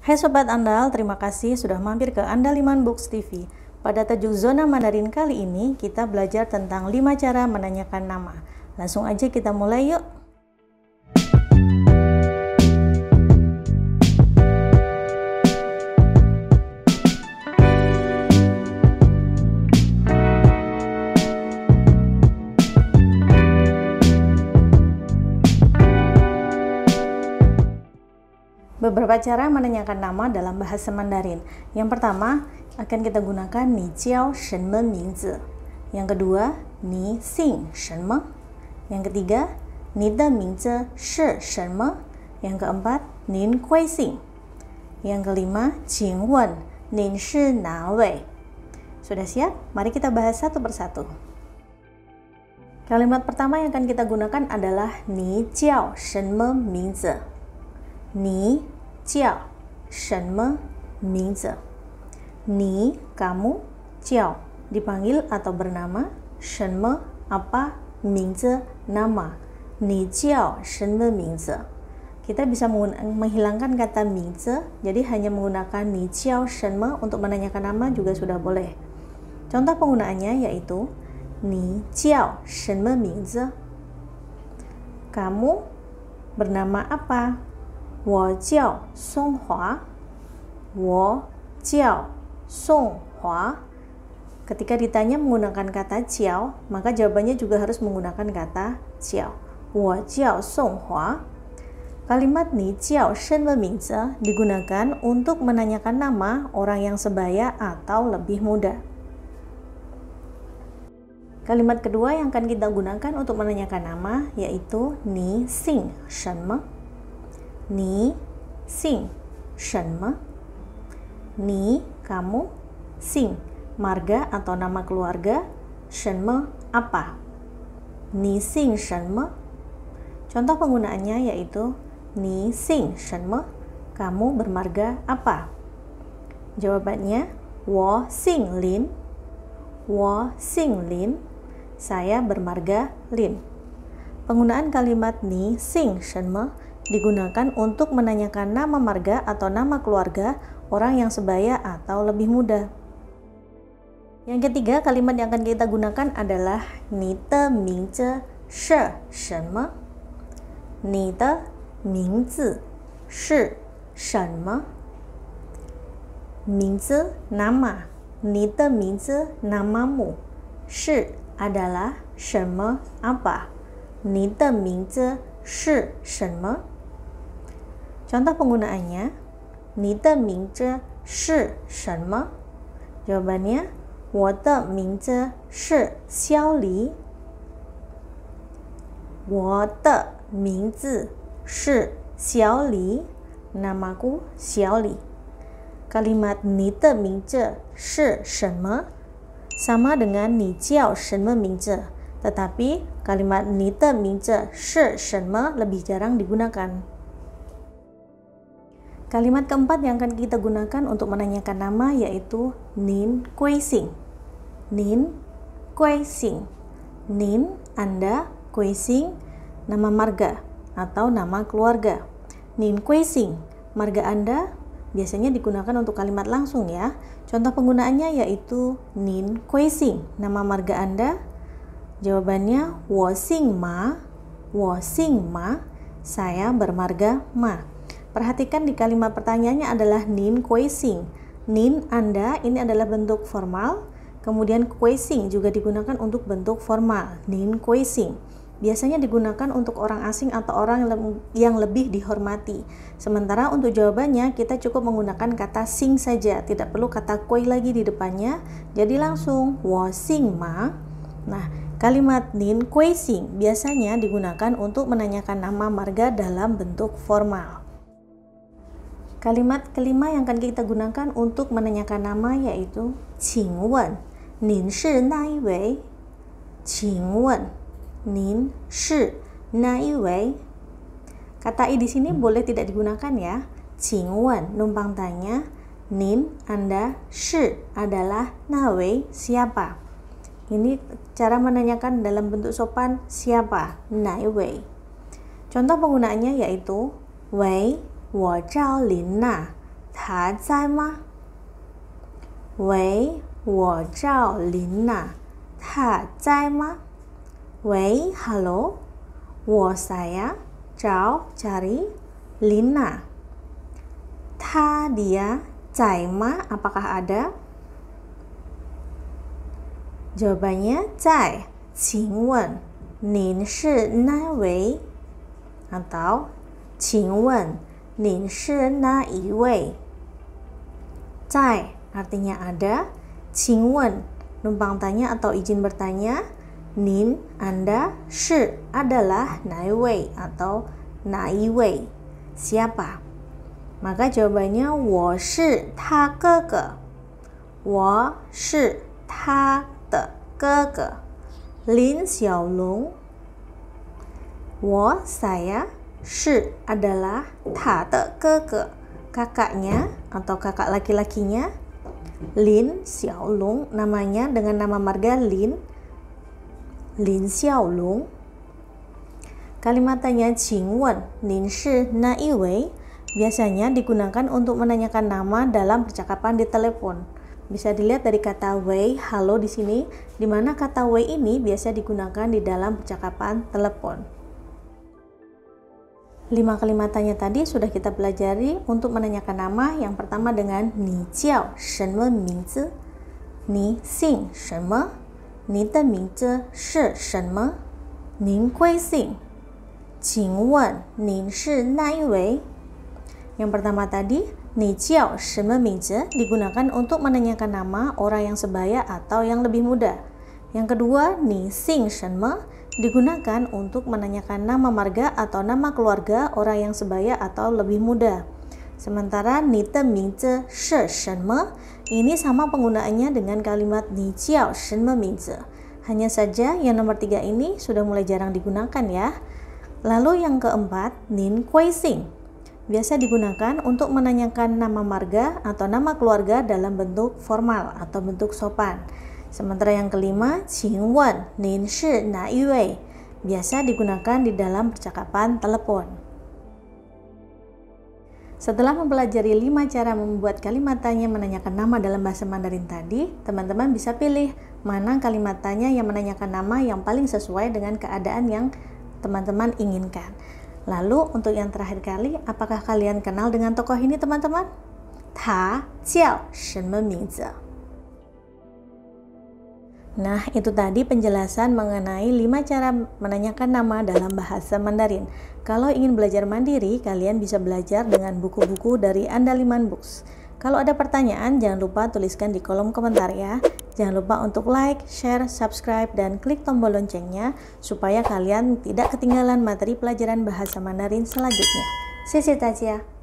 Hai Sobat Andal, terima kasih sudah mampir ke Andaliman Books TV. Pada tajuk Zona Mandarin kali ini, kita belajar tentang 5 cara menanyakan nama. Langsung aja kita mulai yuk. beberapa cara menanyakan nama dalam bahasa Mandarin. Yang pertama, akan kita gunakan ni jiao shenme mingzi. Yang kedua, ni xing shenme. Yang ketiga, ni de mingzi shi shenme. Yang keempat, nin kui xing. Yang kelima, jing wen, nin shi na wei. Sudah siap? Mari kita bahas satu persatu. Kalimat pertama yang akan kita gunakan adalah ni jiao shenme mingzi. Ni kamu, jiao dipanggil atau bernama shenme apa mingze nama ni jiao shenme mingze kita bisa menghilangkan kata mingze jadi hanya menggunakan ni jiao shenme untuk menanyakan nama juga sudah boleh contoh penggunaannya yaitu ni jiao shenme mingze kamu bernama apa 我叫松华，我叫 Song Ketika ditanya menggunakan kata ciao, maka jawabannya juga harus menggunakan kata ciao. Wo jiao Song Hua. Kalimat ni ciao shen zhe digunakan untuk menanyakan nama orang yang sebaya atau lebih muda. Kalimat kedua yang akan kita gunakan untuk menanyakan nama yaitu ni sing shen me ni sing shenme ni kamu sing marga atau nama keluarga shenme apa ni sing shenme contoh penggunaannya yaitu ni sing shenme kamu bermarga apa jawabannya wo sing lin wo sing lin saya bermarga lin penggunaan kalimat ni sing shenme digunakan untuk menanyakan nama marga atau nama keluarga orang yang sebaya atau lebih muda. Yang ketiga, kalimat yang akan kita gunakan adalah Nita de shi shenme? Nita de shi shenme? Ming nama. Nita de namamu. Shi adalah shenme apa? Nita shenme? Contoh penggunaannya, 你的名字是什么? Jawabannya, 我的名字是肖黎。我的名字是小李，namaku 小李。Kalimat 你的名字是什么 sama dengan tetapi kalimat 你的名字是什么 lebih jarang digunakan. Kalimat keempat yang akan kita gunakan untuk menanyakan nama yaitu Nin Kuising. Nin Kuising. Nin Anda Kuising nama marga atau nama keluarga. Nin Kuising marga Anda biasanya digunakan untuk kalimat langsung ya. Contoh penggunaannya yaitu Nin Kuising nama marga Anda. Jawabannya Wo Xing Ma. Wo Xing Ma. Saya bermarga Ma. Perhatikan di kalimat pertanyaannya adalah nin kuising. Nin Anda ini adalah bentuk formal, kemudian kuising juga digunakan untuk bentuk formal. Nin kuising biasanya digunakan untuk orang asing atau orang yang lebih dihormati. Sementara untuk jawabannya kita cukup menggunakan kata sing saja, tidak perlu kata koi lagi di depannya. Jadi langsung wo sing ma. Nah, kalimat nin koi biasanya digunakan untuk menanyakan nama marga dalam bentuk formal. Kalimat kelima yang akan kita gunakan untuk menanyakan nama yaitu Nin shi Kata i di sini boleh tidak digunakan ya. Qingwen, numpang tanya, nin Anda, shi adalah na wei, siapa. Ini cara menanyakan dalam bentuk sopan siapa, wei Contoh penggunaannya yaitu wei 我赵琳娜，她在吗？喂，我赵琳娜，她在吗？喂，Hello，我是呀，赵查理，琳娜，她 dia 在吗？akah ada？jawabannya cai，请问您是哪位？atau 请问 artinya ada, numpang tanya atau izin bertanya, nin Anda, shi adalah naiwei atau naiwei siapa? Maka jawabannya 我是他哥哥。我是他的哥哥林小龙。我 saya Shi adalah Ta de Ke Ke, kakaknya atau kakak laki-lakinya. Lin Xiaolong namanya dengan nama marga Lin. Lin Xiaolong. Kalimat tanya Wen Lin Shi Na Yi Wei biasanya digunakan untuk menanyakan nama dalam percakapan di telepon. Bisa dilihat dari kata Wei, halo di sini, di mana kata Wei ini biasa digunakan di dalam percakapan telepon. Lima kalimatannya tadi sudah kita pelajari untuk menanyakan nama yang pertama dengan ni jiao shenme mingzi, ni xing shenme, ni de mingzi shi shenme, ning kui xing, qing wen nin shi nai wei. Yang pertama tadi, ni jiao shenme mingzi digunakan untuk menanyakan nama orang yang sebaya atau yang lebih muda. Yang kedua, ni xing shenme digunakan untuk menanyakan nama marga atau nama keluarga orang yang sebaya atau lebih muda. Sementara ni de ming shi shen me ini sama penggunaannya dengan kalimat ni jiao shen me ming Hanya saja yang nomor tiga ini sudah mulai jarang digunakan ya. Lalu yang keempat, nin kuei sing. Biasa digunakan untuk menanyakan nama marga atau nama keluarga dalam bentuk formal atau bentuk sopan. Sementara yang kelima, Qingwen, Nin Shi, Na Yue, biasa digunakan di dalam percakapan telepon. Setelah mempelajari lima cara membuat kalimat tanya menanyakan nama dalam bahasa Mandarin tadi, teman-teman bisa pilih mana kalimat tanya yang menanyakan nama yang paling sesuai dengan keadaan yang teman-teman inginkan. Lalu untuk yang terakhir kali, apakah kalian kenal dengan tokoh ini teman-teman? Ta Jiao Shen Mingzi. Nah, itu tadi penjelasan mengenai 5 cara menanyakan nama dalam bahasa Mandarin. Kalau ingin belajar mandiri, kalian bisa belajar dengan buku-buku dari Andaliman Books. Kalau ada pertanyaan, jangan lupa tuliskan di kolom komentar ya. Jangan lupa untuk like, share, subscribe, dan klik tombol loncengnya supaya kalian tidak ketinggalan materi pelajaran bahasa Mandarin selanjutnya. 谢谢大家。